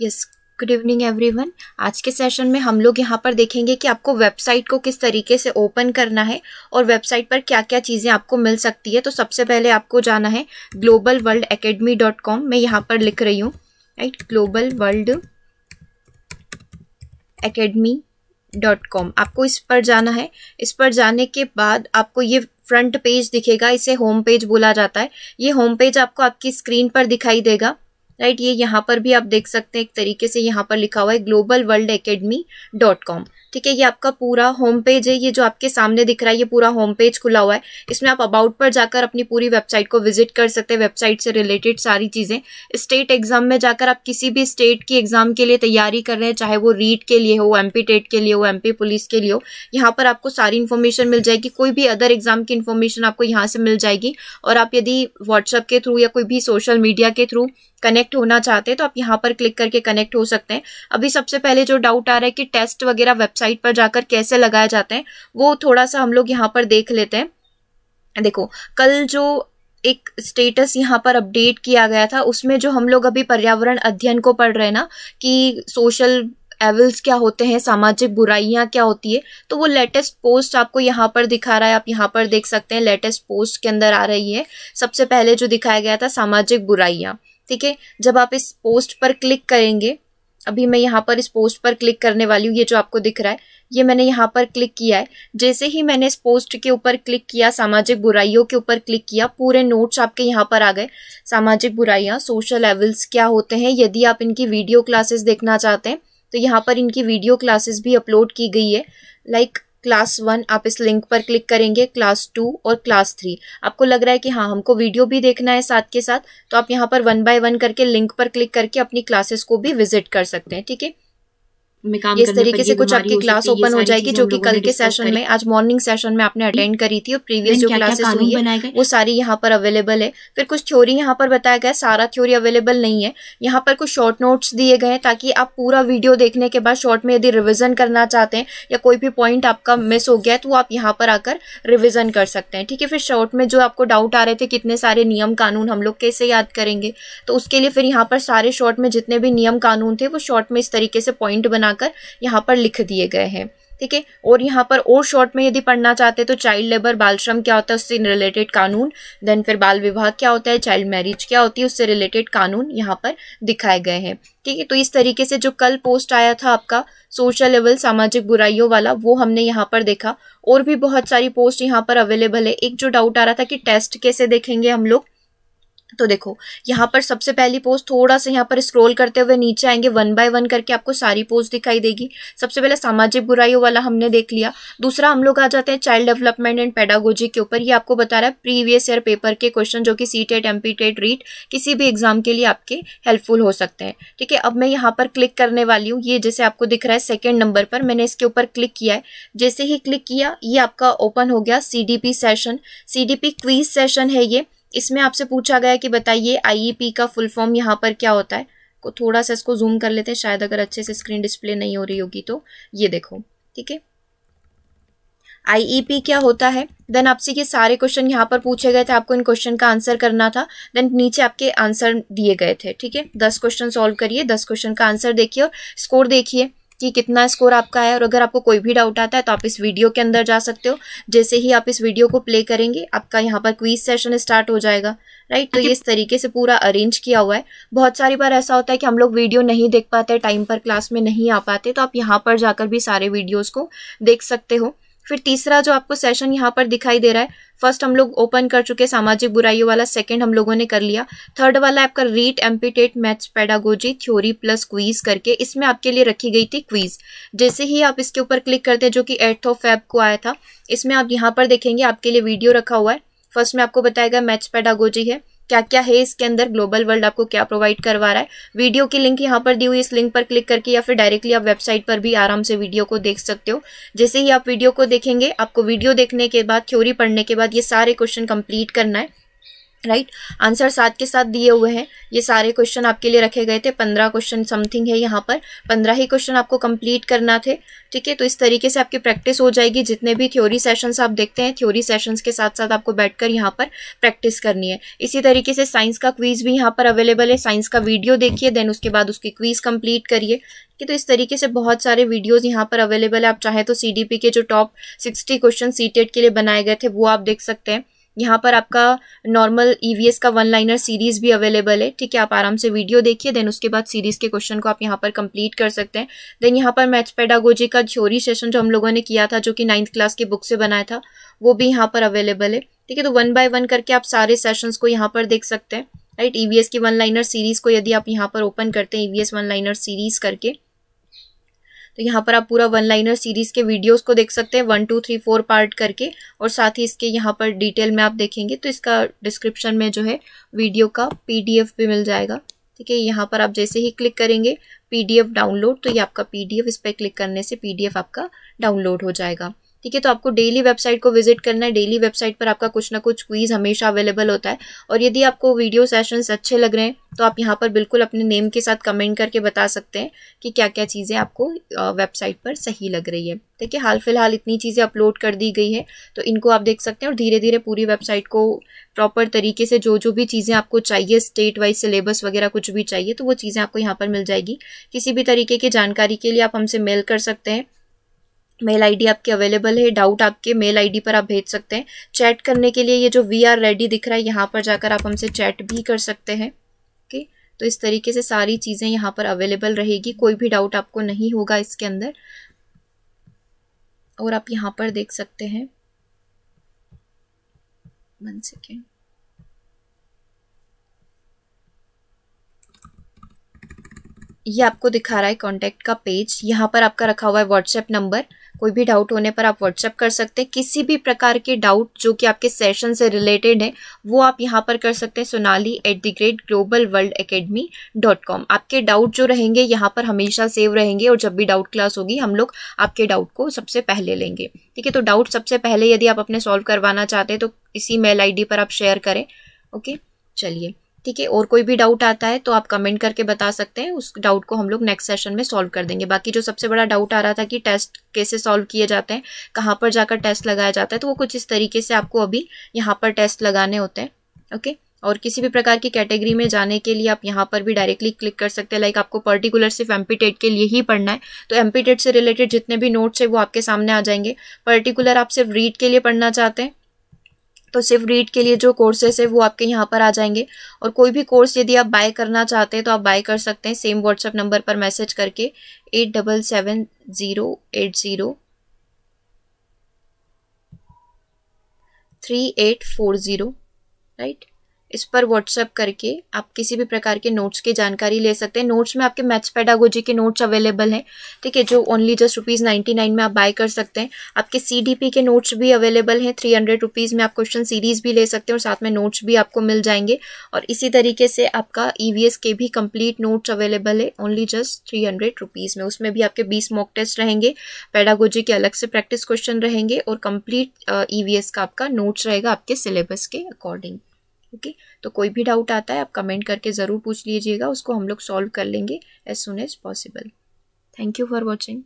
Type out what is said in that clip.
yes good evening everyone आज के session में हम लोग यहाँ पर देखेंगे कि आपको वेबसाइट को किस तरीके से ओपन करना है और वेबसाइट पर क्या क्या चीज़ें आपको मिल सकती है तो सबसे पहले आपको जाना है Global World Academy dot com मैं यहाँ पर लिख रही हूँ right Global World Academy dot com आपको इस पर जाना है इस पर जाने के बाद आपको ये फ्रंट पेज दिखेगा इसे होम पेज बोला जाता है ये होम पेज आपको आपकी स्क्रीन पर दिखाई देगा राइट ये यहाँ पर भी आप देख सकते हैं एक तरीके से यहाँ पर लिखा हुआ है Global World Academy dot com ठीक है ये आपका पूरा होम पेज है ये जो आपके सामने दिख रहा है ये पूरा होम पेज खुला हुआ है इसमें आप अबाउट पर जाकर अपनी पूरी वेबसाइट को विजिट कर सकते हैं वेबसाइट से रिलेटेड सारी चीज़ें स्टेट एग्जाम में जाकर आप किसी भी स्टेट की एग्जाम के लिए तैयारी कर रहे हैं चाहे वो रीट के लिए हो एम टेट के लिए हो एम पुलिस के लिए हो यहाँ पर आपको सारी इन्फॉर्मेशन मिल जाएगी कोई भी अदर एग्जाम की इन्फॉर्मेशन आपको यहाँ से मिल जाएगी और आप यदि व्हाट्सअप के थ्रू या कोई भी सोशल मीडिया के थ्रू कनेक्ट होना चाहते हैं तो आप यहाँ पर क्लिक करके कनेक्ट हो सकते हैं अभी सबसे पहले जो डाउट आ रहा है कि टेस्ट वगैरह वेबसाइट पर जाकर कैसे लगाए जाते हैं वो थोड़ा सा हम लोग यहाँ पर देख लेते हैं देखो कल जो एक स्टेटस यहाँ पर अपडेट किया गया था उसमें जो हम लोग अभी पर्यावरण अध्ययन को पढ़ रहे हैं ना कि सोशल एवल्स क्या होते हैं सामाजिक बुराइयाँ क्या होती है तो वो लेटेस्ट पोस्ट आपको यहाँ पर दिखा रहा है आप यहाँ पर देख सकते हैं लेटेस्ट पोस्ट के अंदर आ रही है सबसे पहले जो दिखाया गया था सामाजिक बुराइयाँ ठीक है जब आप इस पोस्ट पर क्लिक करेंगे अभी मैं यहाँ पर इस पोस्ट पर क्लिक करने वाली हूँ ये जो आपको दिख रहा है ये मैंने यहाँ पर क्लिक किया है जैसे ही मैंने इस पोस्ट के ऊपर क्लिक किया सामाजिक बुराइयों के ऊपर क्लिक किया पूरे नोट्स आपके यहाँ पर आ गए सामाजिक बुराइयाँ सोशल लेवल्स क्या होते हैं यदि आप इनकी वीडियो क्लासेस देखना चाहते हैं तो यहाँ पर इनकी वीडियो क्लासेस भी अपलोड की गई है लाइक like, क्लास वन आप इस लिंक पर क्लिक करेंगे क्लास टू और क्लास थ्री आपको लग रहा है कि हाँ हमको वीडियो भी देखना है साथ के साथ तो आप यहाँ पर वन बाय वन करके लिंक पर क्लिक करके अपनी क्लासेस को भी विजिट कर सकते हैं ठीक है में काम इस तरीके से कुछ आपकी क्लास ओपन हो जाएगी जो कि कल के सेशन में आज मॉर्निंग सेशन में आपने अटेंड करी थी और प्रीवियस जो क्लासेस हुई है वो सारी यहाँ पर अवेलेबल है फिर कुछ थ्योरी यहाँ पर बताया गया सारा थ्योरी अवेलेबल नहीं है यहाँ पर कुछ शॉर्ट नोट्स दिए गए हैं ताकि आप पूरा वीडियो देखने के बाद शॉर्ट में यदि रिविजन करना चाहते हैं या कोई भी पॉइंट आपका मिस हो गया है तो आप यहाँ पर आकर रिविजन कर सकते हैं ठीक है फिर शॉर्ट में जो आपको डाउट आ रहे थे कितने सारे नियम कानून हम लोग कैसे याद करेंगे तो उसके लिए फिर यहाँ पर सारे शॉर्ट में जितने भी नियम कानून थे वो शॉर्ट में इस तरीके से पॉइंट बना बनाकर यहाँ पर लिख दिए गए हैं ठीक है और यहाँ पर और शॉर्ट में यदि पढ़ना चाहते हैं तो चाइल्ड लेबर बाल श्रम क्या होता है उससे रिलेटेड कानून देन फिर बाल विवाह क्या होता है चाइल्ड मैरिज क्या होती है उससे रिलेटेड कानून यहाँ पर दिखाए गए हैं ठीक है तो इस तरीके से जो कल पोस्ट आया था आपका सोशल लेवल सामाजिक बुराइयों वाला वो हमने यहाँ पर देखा और भी बहुत सारी पोस्ट यहाँ पर अवेलेबल है एक जो डाउट आ रहा था कि टेस्ट कैसे देखेंगे हम लोग तो देखो यहाँ पर सबसे पहली पोज थोड़ा सा यहाँ पर स्क्रॉल करते हुए नीचे आएंगे वन बाय वन करके आपको सारी पोज दिखाई देगी सबसे पहले सामाजिक बुराइयों वाला हमने देख लिया दूसरा हम लोग आ जाते हैं चाइल्ड डेवलपमेंट एंड पेडागोजी के ऊपर ये आपको बता रहा है प्रीवियस ईयर पेपर के क्वेश्चन जो कि C TET M P TET REET किसी भी एग्जाम के लिए आपके हेल्पफुल हो सकते हैं ठीक है अब मैं यहाँ पर क्लिक करने वाली हूँ ये जैसे आपको दिख रहा है सेकेंड नंबर पर मैंने इसके ऊपर क्लिक किया है जैसे ही क्लिक किया ये आपका ओपन हो गया C D P session C D P quiz session है ये इसमें आपसे पूछा गया कि बताइए आई e का फुल फॉर्म यहाँ पर क्या होता है को थोड़ा सा इसको जूम कर लेते हैं शायद अगर अच्छे से स्क्रीन डिस्प्ले नहीं हो रही होगी तो ये देखो ठीक है आईईपी e क्या होता है देन आपसे ये सारे क्वेश्चन यहाँ पर पूछे गए थे आपको इन क्वेश्चन का आंसर करना था देन नीचे आपके आंसर दिए गए थे ठीक है दस क्वेश्चन सॉल्व करिए दस क्वेश्चन का आंसर देखिए और स्कोर देखिए कि कितना स्कोर आपका है और अगर आपको कोई भी डाउट आता है तो आप इस वीडियो के अंदर जा सकते हो जैसे ही आप इस वीडियो को प्ले करेंगे आपका यहाँ पर क्वीज सेशन स्टार्ट हो जाएगा राइट तो ये इस तरीके से पूरा अरेंज किया हुआ है बहुत सारी बार ऐसा होता है कि हम लोग वीडियो नहीं देख पाते टाइम पर क्लास में नहीं आ पाते तो आप यहाँ पर जाकर भी सारे वीडियोज़ को देख सकते हो फिर तीसरा जो आपको सेशन यहाँ पर दिखाई दे रहा है फर्स्ट हम लोग ओपन कर चुके सामाजिक बुराइयों वाला सेकंड हम लोगों ने कर लिया थर्ड वाला आपका REET MPTET maths pedagogy theory plus quiz करके इसमें आपके लिए रखी गई थी क्वीज जैसे ही आप इसके ऊपर क्लिक करते हैं जो कि एट्थ ऑफ फैब को आया था इसमें आप यहाँ पर देखेंगे आपके लिए वीडियो रखा हुआ है फर्स्ट में आपको बताया गया मैथ्स पेडागोजी है क्या क्या है इसके अंदर ग्लोबल वर्ल्ड आपको क्या प्रोवाइड करवा रहा है वीडियो की लिंक यहाँ पर दी हुई इस लिंक पर क्लिक करके या फिर डायरेक्टली आप वेबसाइट पर भी आराम से वीडियो को देख सकते हो जैसे ही आप वीडियो को देखेंगे आपको वीडियो देखने के बाद थ्योरी पढ़ने के बाद ये सारे क्वेश्चन कंप्लीट करना है राइट आंसर सात के साथ दिए हुए हैं ये सारे क्वेश्चन आपके लिए रखे गए थे पंद्रह क्वेश्चन समथिंग है यहाँ पर पंद्रह ही क्वेश्चन आपको कंप्लीट करना थे ठीक है तो इस तरीके से आपकी प्रैक्टिस हो जाएगी जितने भी थ्योरी सेशंस आप देखते हैं थ्योरी सेशंस के साथ साथ आपको बैठकर यहाँ पर प्रैक्टिस करनी है इसी तरीके से साइंस का क्वीज भी यहाँ पर अवेलेबल है साइंस का वीडियो देखिए देन उसके बाद उसकी क्वीज कंप्लीट करिए कि तो इस तरीके से बहुत सारे वीडियोस यहाँ पर अवेलेबल है आप चाहे तो सीडीपी के जो टॉप सिक्सटी क्वेश्चन सीटेट के लिए बनाए गए थे वो आप देख सकते हैं यहाँ पर आपका नॉर्मल ई e का वन लाइनर सीरीज़ भी अवेलेबल है ठीक है आप आराम से वीडियो देखिए देन उसके बाद सीरीज़ के क्वेश्चन को आप यहाँ पर कंप्लीट कर सकते हैं देन यहाँ पर मैथ्स पेडागोजी का थ्योरी सेशन जो हम लोगों ने किया था जो कि नाइन्थ क्लास की बुक से बनाया था वो भी यहाँ पर अवेलेबल है ठीक है तो वन बाय वन करके आप सारे सेशन को यहाँ पर देख सकते हैं राइट ई e की वन लाइनर सीरीज़ को यदि आप यहाँ पर ओपन करते हैं ई वन लाइनर सीरीज़ करके तो यहाँ पर आप पूरा वन लाइनर सीरीज के वीडियोस को देख सकते हैं one two three four part करके और साथ ही इसके यहाँ पर डिटेल में आप देखेंगे तो इसका डिस्क्रिप्शन में जो है वीडियो का पी भी मिल जाएगा ठीक है यहाँ पर आप जैसे ही क्लिक करेंगे पी डाउनलोड तो ये आपका पी इस पर क्लिक करने से पी आपका डाउनलोड हो जाएगा ठीक है तो आपको डेली वेबसाइट को विजिट करना है डेली वेबसाइट पर आपका कुछ ना कुछ क्वीज हमेशा अवेलेबल होता है और यदि आपको वीडियो सेशन अच्छे लग रहे हैं तो आप यहाँ पर बिल्कुल अपने नेम के साथ कमेंट करके बता सकते हैं कि क्या क्या चीज़ें आपको वेबसाइट पर सही लग रही है ठीक है हाल फिलहाल इतनी चीज़ें अपलोड कर दी गई है तो इनको आप देख सकते हैं और धीरे धीरे पूरी वेबसाइट को प्रॉपर तरीके से जो जो भी चीज़ें आपको चाहिए स्टेट वाइज सिलेबस वगैरह कुछ भी चाहिए तो वो चीज़ें आपको यहाँ पर मिल जाएगी किसी भी तरीके की जानकारी के लिए आप हमसे मेल कर सकते हैं मेल आईडी आपके अवेलेबल है डाउट आपके मेल आईडी पर आप भेज सकते हैं चैट करने के लिए ये जो वी आर रेडी दिख रहा है यहाँ पर जाकर आप हमसे चैट भी कर सकते हैं ओके तो इस तरीके से सारी चीज़ें यहाँ पर अवेलेबल रहेगी कोई भी डाउट आपको नहीं होगा इसके अंदर और आप यहाँ पर देख सकते हैं वन सेकेंड ये आपको दिखा रहा है कॉन्टैक्ट का पेज यहाँ पर आपका रखा हुआ है व्हाट्सएप नंबर कोई भी डाउट होने पर आप व्हाट्सएप कर सकते हैं किसी भी प्रकार के डाउट जो कि आपके सेशन से रिलेटेड है वो आप यहाँ पर कर सकते हैं Sonali at the great Global World Academy dot com आपके डाउट जो रहेंगे यहाँ पर हमेशा सेव रहेंगे और जब भी डाउट क्लास होगी हम लोग आपके डाउट को सबसे पहले लेंगे ठीक है तो डाउट सबसे पहले यदि आप अपने सॉल्व करवाना चाहते हैं तो इसी मेल आई पर आप शेयर करें ओके चलिए ठीक है और कोई भी डाउट आता है तो आप कमेंट करके बता सकते हैं उस डाउट को हम लोग नेक्स्ट सेशन में सॉल्व कर देंगे बाकी जो सबसे बड़ा डाउट आ रहा था कि टेस्ट कैसे सॉल्व किए जाते हैं कहाँ पर जाकर टेस्ट लगाया जाता है तो वो कुछ इस तरीके से आपको अभी यहाँ पर टेस्ट लगाने होते हैं ओके और किसी भी प्रकार की कैटेगरी में जाने के लिए आप यहाँ पर भी डायरेक्टली क्लिक कर सकते हैं लाइक आपको पर्टिकुलर सिर्फ एम के लिए ही पढ़ना है तो एम से रिलेटेड जितने भी नोट्स है वो आपके सामने आ जाएंगे पर्टिकुलर आप सिर्फ रीड के लिए पढ़ना चाहते हैं तो सिर्फ रीड के लिए जो कोर्सेस है वो आपके यहाँ पर आ जाएंगे और कोई भी कोर्स यदि आप बाय करना चाहते हैं तो आप बाय कर सकते हैं सेम व्हाट्सएप नंबर पर मैसेज करके eight double seven zero eight zero three eight four zero right इस पर व्हाट्सएप करके आप किसी भी प्रकार के नोट्स की जानकारी ले सकते हैं नोट्स में आपके मैथ्स पैडागोजी के नोट्स अवेलेबल हैं ठीक है जो only just rupees ninety nine में आप बाय कर सकते हैं आपके सीडीपी के नोट्स भी अवेलेबल हैं थ्री हंड्रेड रुपीज़ में आप क्वेश्चन सीरीज़ भी ले सकते हैं और साथ में नोट्स भी आपको मिल जाएंगे और इसी तरीके से आपका ई e के भी कम्प्लीट नोट्स अवेलेबल है only just three hundred rupees में उसमें भी आपके बीस मॉक टेस्ट रहेंगे पैडागोजी के अलग से प्रैक्टिस क्वेश्चन रहेंगे और कंप्लीट ई uh, e का आपका नोट्स रहेगा आपके सिलेबस के अकॉर्डिंग ओके तो कोई भी डाउट आता है आप कमेंट करके ज़रूर पूछ लीजिएगा उसको हम लोग सॉल्व कर लेंगे as soon as possible thank you for watching